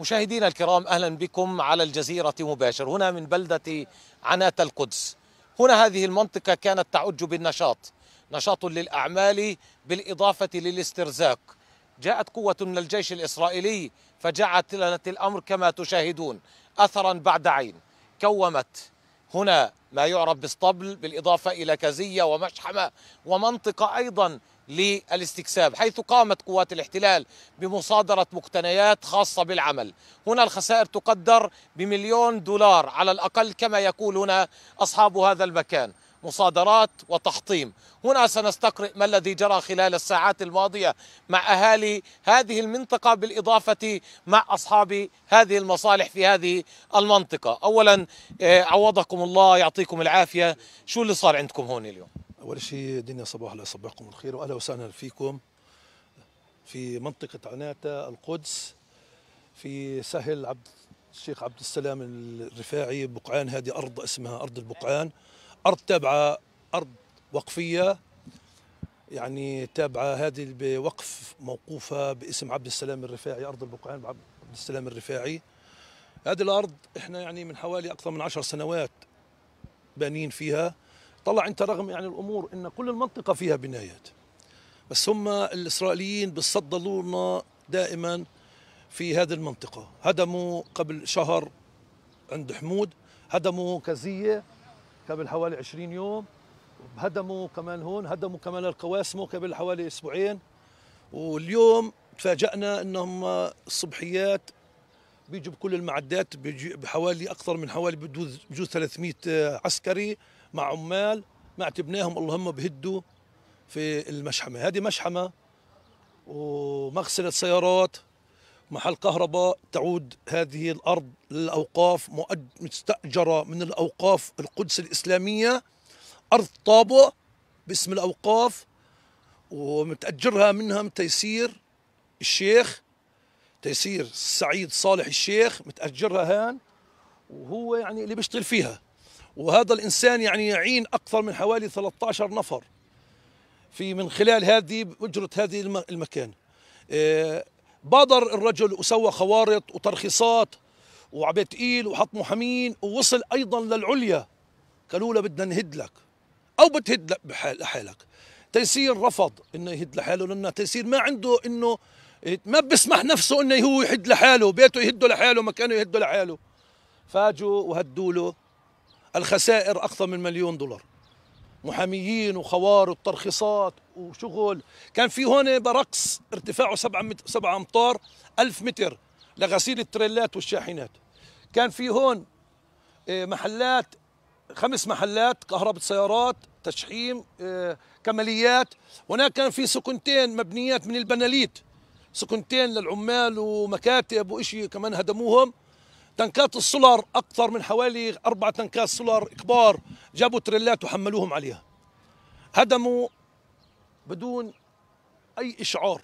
مشاهدينا الكرام اهلا بكم على الجزيره مباشر هنا من بلده عناة القدس. هنا هذه المنطقه كانت تعج بالنشاط، نشاط للاعمال بالاضافه للاسترزاق. جاءت قوه من الجيش الاسرائيلي فجعلت الامر كما تشاهدون اثرا بعد عين. كومت هنا ما يعرف باسطبل بالاضافه الى كزيه ومشحمه ومنطقه ايضا للاستكساب حيث قامت قوات الاحتلال بمصادرة مقتنيات خاصة بالعمل هنا الخسائر تقدر بمليون دولار على الأقل كما يقول هنا أصحاب هذا المكان مصادرات وتحطيم هنا سنستقرئ ما الذي جرى خلال الساعات الماضية مع أهالي هذه المنطقة بالإضافة مع أصحاب هذه المصالح في هذه المنطقة أولا آه، عوضكم الله يعطيكم العافية شو اللي صار عندكم هون اليوم أول شيء دنيا صباح الله يصبحكم الخير وأهلا وسهلا فيكم في منطقة عناتا القدس في سهل عبد الشيخ عبد السلام الرفاعي بقعان هذه أرض اسمها أرض البقعان أرض تابعة أرض وقفية يعني تابعة هذه بوقف موقوفة باسم عبد السلام الرفاعي أرض البقعان عبد السلام الرفاعي هذه الأرض إحنا يعني من حوالي أكثر من عشر سنوات بانين فيها طلع انت رغم يعني الامور ان كل المنطقه فيها بنايات بس هم الاسرائيليين بيصدلونا دائما في هذه المنطقه هدموا قبل شهر عند حمود هدموا كزيه قبل حوالي 20 يوم هدموا كمان هون هدموا كمان القواسمه قبل حوالي اسبوعين واليوم تفاجئنا انهم الصبحيات بيجوا بكل المعدات بحوالي اكثر من حوالي بجوز 300 عسكري مع عمال ما اعتبناهم اللهم بهدوا في المشحمه هذه مشحمه ومغسله سيارات محل كهرباء تعود هذه الارض للاوقاف مستاجره من الاوقاف القدس الاسلاميه ارض طابو باسم الاوقاف ومتاجرها منها من تيسير الشيخ تيسير سعيد صالح الشيخ متاجرها هان وهو يعني اللي بيشتغل فيها وهذا الإنسان يعني يعين أكثر من حوالي 13 نفر في من خلال هذه أجرة هذه المكان آه، بادر الرجل وسوى خوارط وترخيصات وعبيت تقيل وحط محامين ووصل أيضا للعليا قالوا له بدنا نهد لك أو بتهد لحالك تيسير رفض انه يهد لحاله لانه تيسير ما عنده انه ما بيسمح نفسه انه هو يهد لحاله بيته يهده لحاله مكانه يهده لحاله فاجوا وهدوا له الخسائر أكثر من مليون دولار محاميين وخوارط ترخيصات وشغل كان في هون برقص ارتفاعه سبعة, متر سبعة امتار 1000 متر لغسيل التريلات والشاحنات كان في هون آه، محلات خمس محلات كهرباء سيارات تشحيم آه، كماليات هناك كان في سكنتين مبنيات من البناليت سكنتين للعمال ومكاتب وإشي كمان هدموهم تنكات السولار اكثر من حوالي اربع تنكات سولار كبار جابوا تريلات وحملوهم عليها هدموا بدون اي اشعار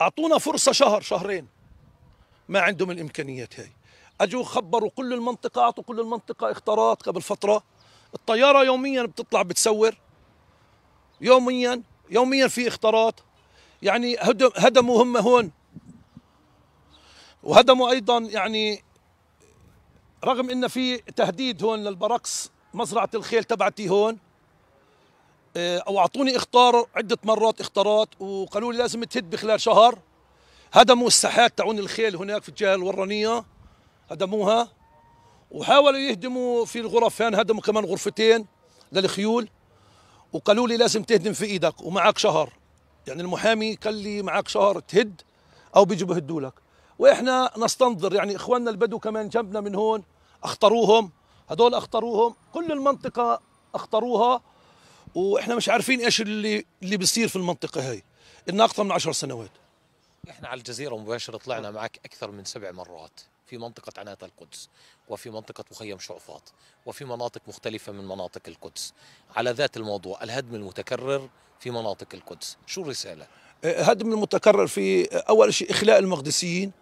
اعطونا فرصه شهر شهرين ما عندهم الامكانيات هاي اجوا خبروا كل المنطقه اعطوا كل المنطقه اختارات قبل فتره الطياره يوميا بتطلع بتسور يوميا يوميا في اختارات يعني هدموا هم هون وهدموا ايضا يعني رغم ان في تهديد هون للبرقس مزرعه الخيل تبعتي هون او آه، اعطوني اختار عده مرات اختارات وقالوا لي لازم تهد بخلال شهر هدموا الساحات تاعون الخيل هناك في الجهه الورانيه هدموها وحاولوا يهدموا في الغرف هان هدموا كمان غرفتين للخيول وقالوا لي لازم تهدم في ايدك ومعك شهر يعني المحامي قال لي معك شهر تهد او بيجوا بهدوا لك واحنا نستنظر يعني اخواننا البدو كمان جنبنا من هون اخطروهم هدول اخطروهم كل المنطقه اخطروها واحنا مش عارفين ايش اللي اللي بيصير في المنطقه هاي لنا اكثر من عشر سنوات احنا على الجزيره مباشره طلعنا معك اكثر من سبع مرات في منطقة عنات القدس وفي منطقة مخيم شعفاط وفي مناطق مختلفة من مناطق القدس على ذات الموضوع الهدم المتكرر في مناطق القدس شو الرسالة؟ آه، هدم المتكرر في آه، أول شيء إخلاء المقدسيين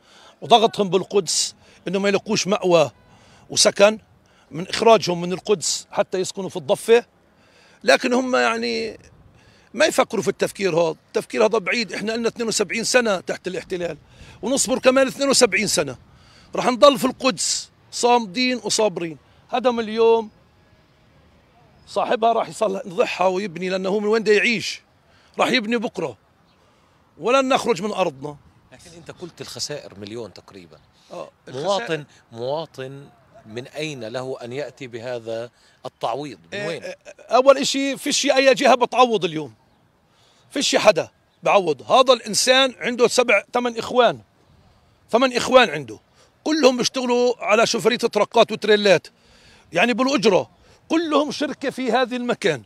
وضغطهم بالقدس انه ما يلاقوش مأوى وسكن من اخراجهم من القدس حتى يسكنوا في الضفه لكن هم يعني ما يفكروا في التفكير هذا التفكير هذا بعيد احنا لنا 72 سنه تحت الاحتلال ونصبر كمان 72 سنه راح نضل في القدس صامدين وصابرين هدم اليوم صاحبها راح يصلح يضحى ويبني لانه هو من وين بده يعيش راح يبني بكره ولن نخرج من ارضنا لكن انت قلت الخسائر مليون تقريبا آه مواطن مواطن من اين له ان ياتي بهذا التعويض من إيه، وين إيه، اول شيء فيش اي جهه بتعوض اليوم فيش حدا بعوض هذا الانسان عنده سبع ثمان اخوان ثمان اخوان عنده كلهم بيشتغلوا على شوفرية ترقات وتريلات يعني بالاجره كلهم شركه في هذا المكان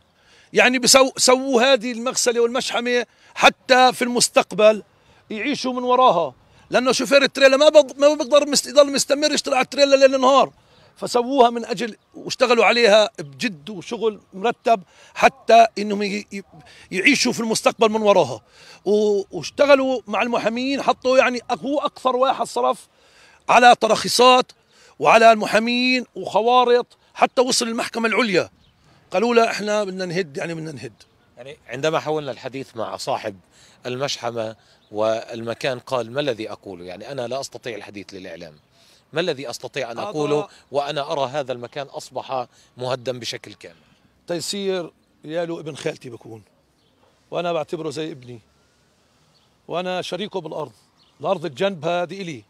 يعني بسو سووا هذه المغسله والمشحمه حتى في المستقبل يعيشوا من وراها لانه شوفير التريلا ما ما بيقدر مست... يضل مستمر يشتغل على التريلا ليل نهار فسووها من اجل واشتغلوا عليها بجد وشغل مرتب حتى انهم ي... يعيشوا في المستقبل من وراها و... واشتغلوا مع المحامين حطوا يعني هو اكثر واحد صرف على ترخيصات وعلى المحامين وخوارط حتى وصل المحكمه العليا قالوا له احنا بدنا نهد يعني بدنا نهد يعني عندما حاولنا الحديث مع صاحب المشحمة والمكان قال ما الذي أقوله يعني أنا لا أستطيع الحديث للإعلام ما الذي أستطيع أن أقوله وأنا أرى هذا المكان أصبح مهدم بشكل كامل تيسير يالو ابن خالتي بكون وأنا بعتبره زي ابني وأنا شريكه بالأرض الأرض الجنب هذه إلي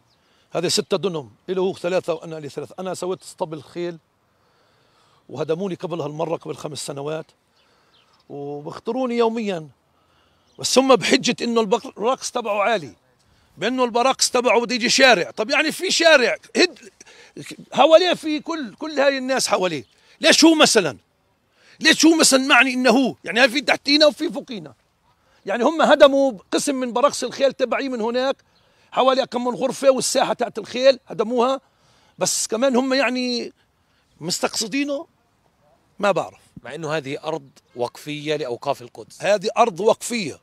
هذه ستة دنم إله هو ثلاثة وأنا لي ثلاثة أنا سويت اسطبل خيل وهدموني قبل هالمرة قبل خمس سنوات وبخطروني يوميا بس هم بحجه انه الرقص تبعه عالي بانه البراكس تبعه بده يجي شارع طب يعني في شارع هد حواليه في كل كل هاي الناس حواليه ليش هو مثلا ليش هو مثلا معني انه هو يعني هاي في تحتينا وفي فوقينا يعني هم هدموا قسم من براكس الخيل تبعي من هناك حوالي كم من غرفه والساحه تاعت الخيل هدموها بس كمان هم يعني مستقصدينه ما بعرف مع انه هذه ارض وقفيه لاوقاف القدس هذه ارض وقفيه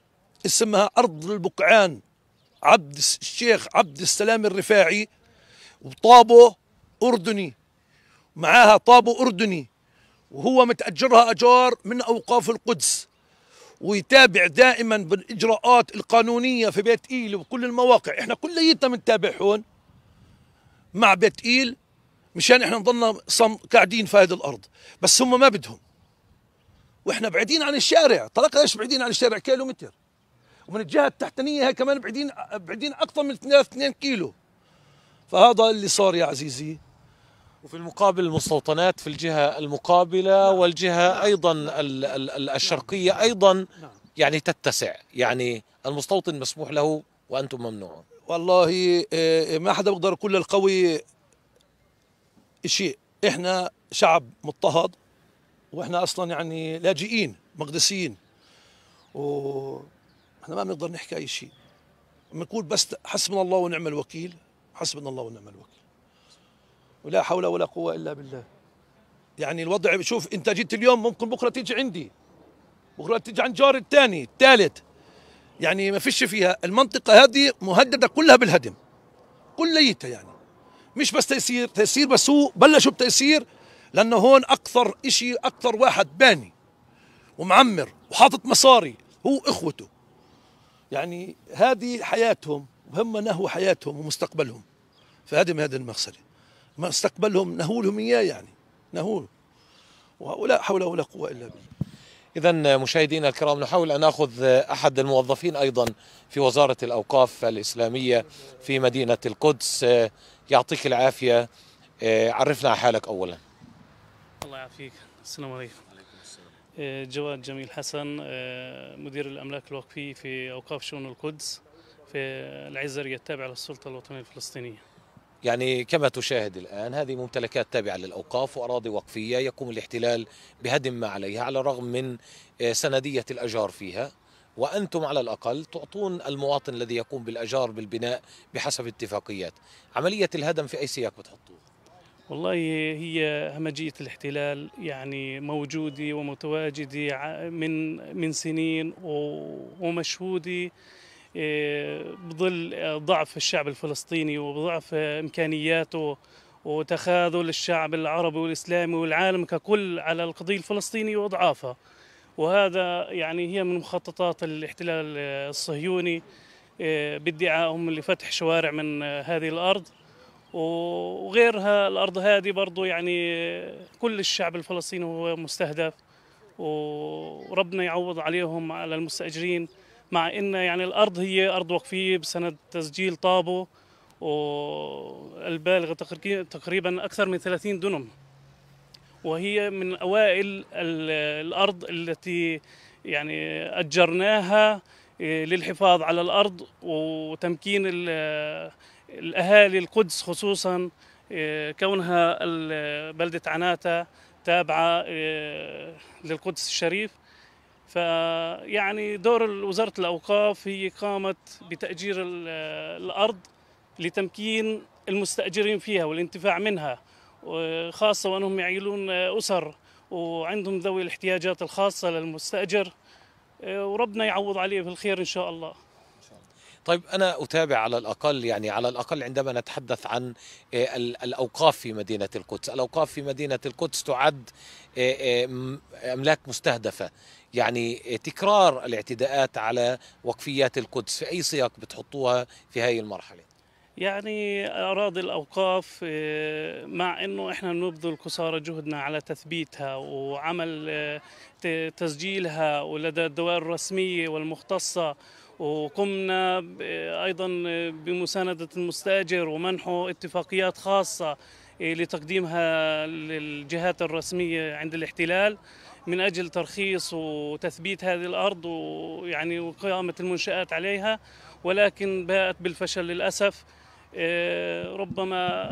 اسمها ارض البقعان عبد الشيخ عبد السلام الرفاعي وطابه اردني معاها طابه اردني وهو متاجرها اجار من اوقاف القدس ويتابع دائما بالاجراءات القانونيه في بيت ايل وكل المواقع احنا كليتنا هون مع بيت ايل مشان احنا نضلنا قاعدين في هذه الارض بس هم ما بدهم واحنا بعيدين عن الشارع طلق ليش بعيدين عن الشارع كيلومتر ومن الجهه التحتانيه هي كمان بعيدين بعيدين اكثر من 2 كيلو فهذا اللي صار يا عزيزي وفي المقابل المستوطنات في الجهه المقابله نعم. والجهه نعم. ايضا الشرقيه نعم. ايضا نعم. يعني تتسع يعني المستوطن مسموح له وانتم ممنوعون والله إيه، إيه، ما حدا بيقدر يقول للقوي شيء احنا شعب مضطهد واحنا اصلا يعني لاجئين مقدسيين واحنا ما بنقدر نحكي اي شيء بنقول بس حسبنا الله ونعم الوكيل حسبنا الله ونعم الوكيل ولا حول ولا قوه الا بالله يعني الوضع انت انتاجيه اليوم ممكن بكره تيجي عندي بكره تيجي عند جاري الثاني الثالث يعني ما فيش فيها المنطقه هذه مهدده كلها بالهدم كليتها يعني مش بس تيسير تيسير بس هو بلشوا بتيسير لانه هون اكثر شيء اكثر واحد باني ومعمر وحاطط مصاري هو اخوته يعني هذه حياتهم وهم نهوا حياتهم ومستقبلهم فهذه من هذه المغسله مستقبلهم نهولهم اياه يعني نهول ولا حول ولا قوه الا بالله إذا مشاهدينا الكرام نحاول أن نأخذ أحد الموظفين أيضا في وزارة الأوقاف الإسلامية في مدينة القدس يعطيك العافية عرفنا حالك أولا الله يعافيك السلام عليكم وعليكم آه، السلام جواد جميل حسن آه، مدير الأملاك الوقفية في أوقاف شؤون القدس في العزرية التابعة للسلطة الوطنية الفلسطينية يعني كما تشاهد الآن هذه ممتلكات تابعة للأوقاف وأراضي وقفية يقوم الاحتلال بهدم ما عليها على الرغم من آه، سندية الأجار فيها وأنتم على الأقل تعطون المواطن الذي يقوم بالأجار بالبناء بحسب اتفاقيات عملية الهدم في أي سياق بتحطوه والله هي همجية الاحتلال يعني موجودة ومتواجدة من من سنين ومشهودة آه، بظل ضعف الشعب الفلسطيني وضعف إمكانياته وتخاذل الشعب العربي والإسلامي والعالم ككل على القضية الفلسطينية وأضعافها وهذا يعني هي من مخططات الاحتلال الصهيوني آه، بادعائهم لفتح شوارع من آه، هذه الأرض وغيرها الارض هذه برضو يعني كل الشعب الفلسطيني هو مستهدف وربنا يعوض عليهم على المستاجرين مع ان يعني الارض هي ارض وقفيه بسند تسجيل طابو والبالغه تقريبا اكثر من 30 دنم وهي من اوائل الارض التي يعني اجرناها إيه، للحفاظ على الارض وتمكين الاهالي القدس خصوصا إيه، كونها بلده عناتا تابعه إيه، للقدس الشريف فيعني دور وزاره الاوقاف هي قامت بتاجير الارض لتمكين المستاجرين فيها والانتفاع منها خاصه وانهم يعيلون اسر وعندهم ذوي الاحتياجات الخاصه للمستاجر آه، وربنا يعوض عليه بالخير ان شاء الله طيب أنا أتابع على الأقل يعني على الأقل عندما نتحدث عن آه، الأوقاف في مدينة القدس الأوقاف في مدينة القدس تعد آه، أملاك مستهدفة يعني تكرار الاعتداءات على وقفيات القدس في أي سياق بتحطوها في هذه المرحلة يعني أراضي الأوقاف آه، مع أنه إحنا نبذل قصارى جهدنا على تثبيتها وعمل آه، تسجيلها ولدى الدوائر الرسمية والمختصة وقمنا أيضا بمساندة المستأجر ومنحه اتفاقيات خاصة آه، لتقديمها للجهات الرسمية عند الاحتلال من أجل ترخيص وتثبيت هذه الأرض ويعني وقيامة المنشآت عليها ولكن باءت بالفشل للأسف إيه، ربما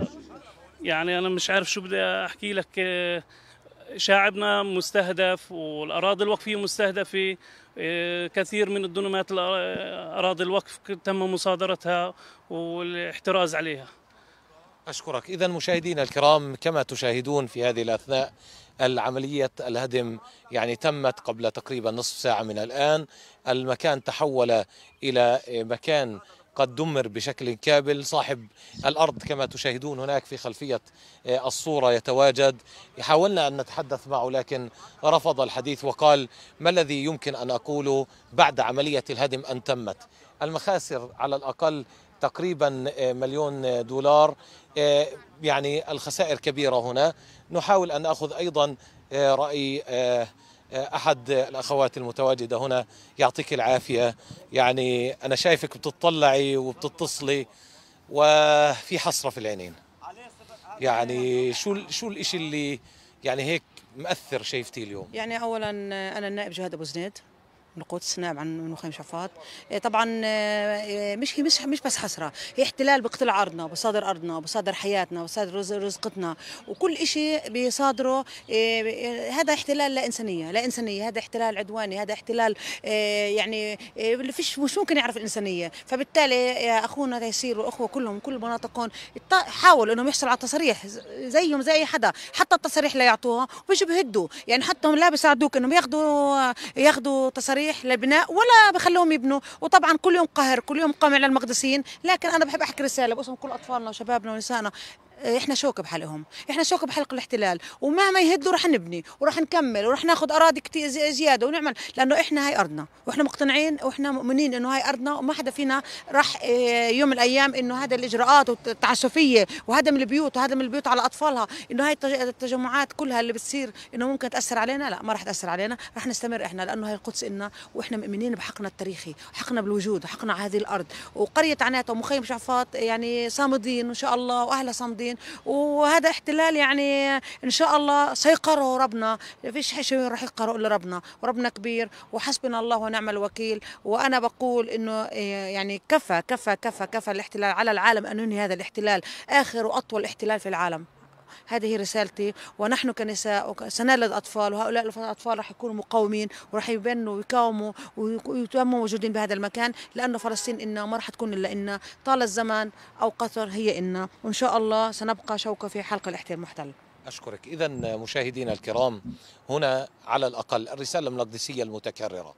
يعني انا مش عارف شو بدي احكي لك إيه، شعبنا مستهدف والاراضي الوقفيه مستهدفه إيه، كثير من الدنمات اراضي الوقف تم مصادرتها والاحتراز عليها اشكرك اذا مشاهدينا الكرام كما تشاهدون في هذه الاثناء العملية الهدم يعني تمت قبل تقريبا نصف ساعة من الآن المكان تحول إلى مكان قد دمر بشكل كامل صاحب الأرض كما تشاهدون هناك في خلفية آه، الصورة يتواجد حاولنا أن نتحدث معه لكن رفض الحديث وقال ما الذي يمكن أن أقوله بعد عملية الهدم أن تمت المخاسر على الأقل تقريبا آه، مليون دولار آه، يعني الخسائر كبيرة هنا نحاول أن أخذ أيضا رأي احد الاخوات المتواجده هنا يعطيك العافيه يعني انا شايفك بتطلعي وبتتصلي وفي حسره في العينين يعني شو شو الشيء اللي يعني هيك مأثر شايفتيه اليوم يعني اولا انا النائب جهاد ابو زنيد القدس نائب عن نخيم شفاط إيه طبعا إيه مش مش مش بس حسره هي احتلال بيقتل عرضنا بصادر ارضنا بصادر حياتنا بصادر رزقتنا وكل شيء بيصادره إيه، هذا احتلال لا انسانيه لا انسانيه هذا احتلال عدواني هذا احتلال يعني فيش مش ممكن يعرف الانسانيه فبالتالي اخونا تيسير واخوه كلهم كل مناطقهم حاولوا انهم يحصلوا على تصريح زيهم زي اي حدا حتى التصريح لا يعطوها وبيجوا بهدوا يعني حتى لا بيساعدوك انهم ياخذوا ياخذوا تصاريح مصاريح لبناء ولا بخلوهم يبنوا وطبعا كل يوم قهر كل يوم قمع للمقدسيين لكن انا بحب احكي رساله باسم كل اطفالنا وشبابنا ونسائنا إيه، احنا شوك بحلقهم احنا شوك بحلق الاحتلال ومهما يهدوا رح نبني ورح نكمل ورح ناخذ اراضي كتير زياده ونعمل لانه احنا هاي ارضنا واحنا مقتنعين واحنا مؤمنين انه هاي ارضنا وما حدا فينا رح إيه، يوم من الايام انه هذا الاجراءات والتعسفيه وهدم البيوت وهدم البيوت على اطفالها انه هاي التجمعات كلها اللي بتصير انه ممكن تاثر علينا لا ما رح تاثر علينا رح نستمر احنا لانه هاي القدس النا واحنا مؤمنين بحقنا التاريخي وحقنا بالوجود وحقنا على هذه الارض وقريه عناتة ومخيم شعفات يعني صامدين ان شاء الله واهلها صامدين قاعدين وهذا احتلال يعني ان شاء الله سيقره ربنا ما فيش حشم راح يقره الا ربنا وربنا كبير وحسبنا الله ونعم الوكيل وانا بقول انه آه، يعني كفى كفى كفى كفى الاحتلال على العالم ان ينهي هذا الاحتلال اخر واطول احتلال في العالم هذه رسالتي ونحن كنساء سنلد أطفال وهؤلاء الأطفال راح يكونوا مقاومين وراح يبنوا ويقاوموا ويتموا موجودين بهذا المكان لأنه فلسطين إنا ما راح تكون إلا إنا طال الزمان أو قطر هي إنا وإن شاء الله سنبقى شوكة في حلق الاحتلال المحتل أشكرك إذا مشاهدينا الكرام هنا على الأقل الرسالة المقدسية المتكررة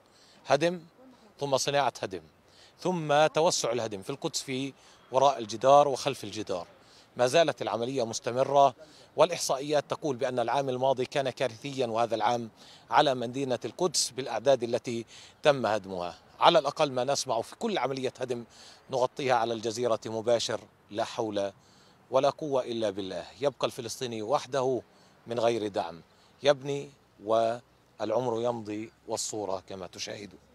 هدم ثم صناعة هدم ثم توسع الهدم في القدس في وراء الجدار وخلف الجدار ما زالت العملية مستمرة والإحصائيات تقول بأن العام الماضي كان كارثيا وهذا العام على مدينة القدس بالأعداد التي تم هدمها على الأقل ما نسمع في كل عملية هدم نغطيها على الجزيرة مباشر لا حول ولا قوة إلا بالله يبقى الفلسطيني وحده من غير دعم يبني والعمر يمضي والصورة كما تشاهدون